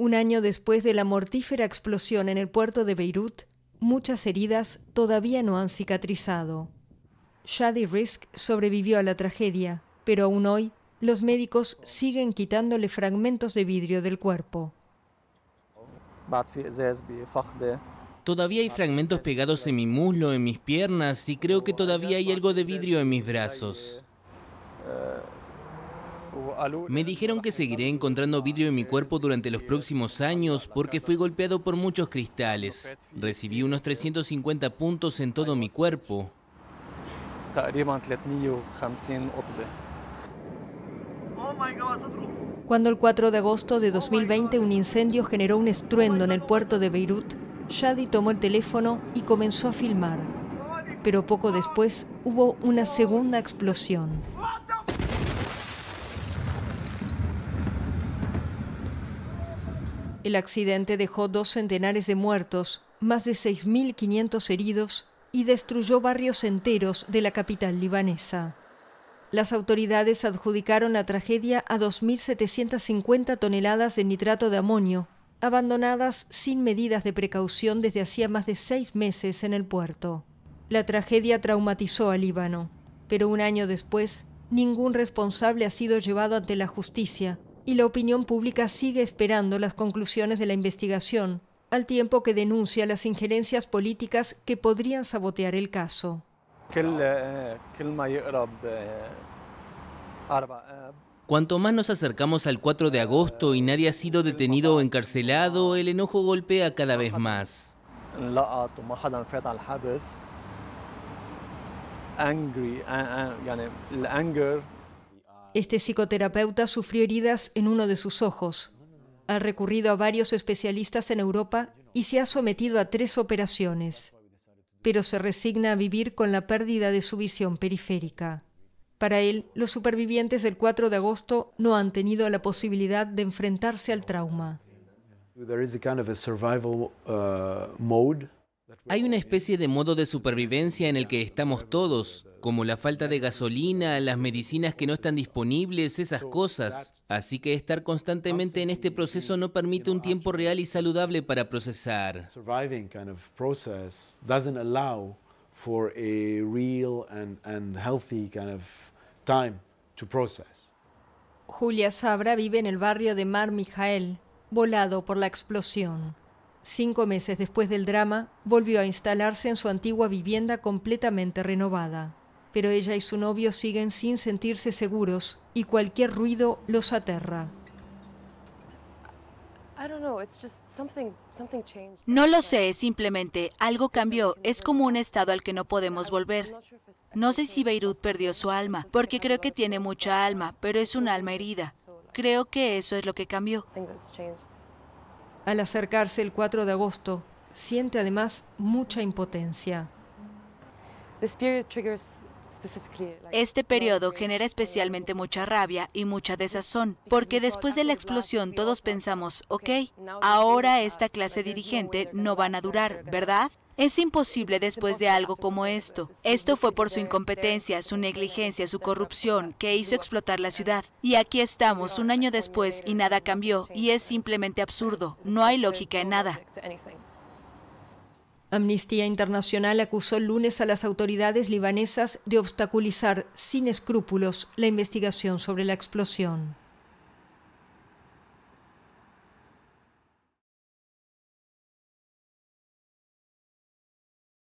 Un año después de la mortífera explosión en el puerto de Beirut, muchas heridas todavía no han cicatrizado. Shadi Risk sobrevivió a la tragedia, pero aún hoy los médicos siguen quitándole fragmentos de vidrio del cuerpo. Todavía hay fragmentos pegados en mi muslo, en mis piernas y creo que todavía hay algo de vidrio en mis brazos. Me dijeron que seguiré encontrando vidrio en mi cuerpo durante los próximos años porque fui golpeado por muchos cristales. Recibí unos 350 puntos en todo mi cuerpo. Cuando el 4 de agosto de 2020 un incendio generó un estruendo en el puerto de Beirut, Shadi tomó el teléfono y comenzó a filmar. Pero poco después hubo una segunda explosión. El accidente dejó dos centenares de muertos, más de 6.500 heridos y destruyó barrios enteros de la capital libanesa. Las autoridades adjudicaron la tragedia a 2.750 toneladas de nitrato de amonio, abandonadas sin medidas de precaución desde hacía más de seis meses en el puerto. La tragedia traumatizó al Líbano, pero un año después, ningún responsable ha sido llevado ante la justicia y la opinión pública sigue esperando las conclusiones de la investigación, al tiempo que denuncia las injerencias políticas que podrían sabotear el caso. Eh, eh, eh, Cuanto más nos acercamos al 4 de agosto y nadie ha sido detenido o encarcelado, el enojo golpea cada vez más. Este psicoterapeuta sufrió heridas en uno de sus ojos. Ha recurrido a varios especialistas en Europa y se ha sometido a tres operaciones, pero se resigna a vivir con la pérdida de su visión periférica. Para él, los supervivientes del 4 de agosto no han tenido la posibilidad de enfrentarse al trauma. Uh, hay una especie de modo de supervivencia en el que estamos todos, como la falta de gasolina, las medicinas que no están disponibles, esas cosas. Así que estar constantemente en este proceso no permite un tiempo real y saludable para procesar. Julia Sabra vive en el barrio de Mar Mijael, volado por la explosión. Cinco meses después del drama, volvió a instalarse en su antigua vivienda completamente renovada. Pero ella y su novio siguen sin sentirse seguros y cualquier ruido los aterra. No lo sé, simplemente algo cambió. Es como un estado al que no podemos volver. No sé si Beirut perdió su alma, porque creo que tiene mucha alma, pero es un alma herida. Creo que eso es lo que cambió. Al acercarse el 4 de agosto, siente además mucha impotencia. Este periodo genera especialmente mucha rabia y mucha desazón, porque después de la explosión todos pensamos, ok, ahora esta clase dirigente no van a durar, ¿verdad? Es imposible después de algo como esto. Esto fue por su incompetencia, su negligencia, su corrupción, que hizo explotar la ciudad. Y aquí estamos, un año después, y nada cambió, y es simplemente absurdo. No hay lógica en nada. Amnistía Internacional acusó el lunes a las autoridades libanesas de obstaculizar sin escrúpulos la investigación sobre la explosión.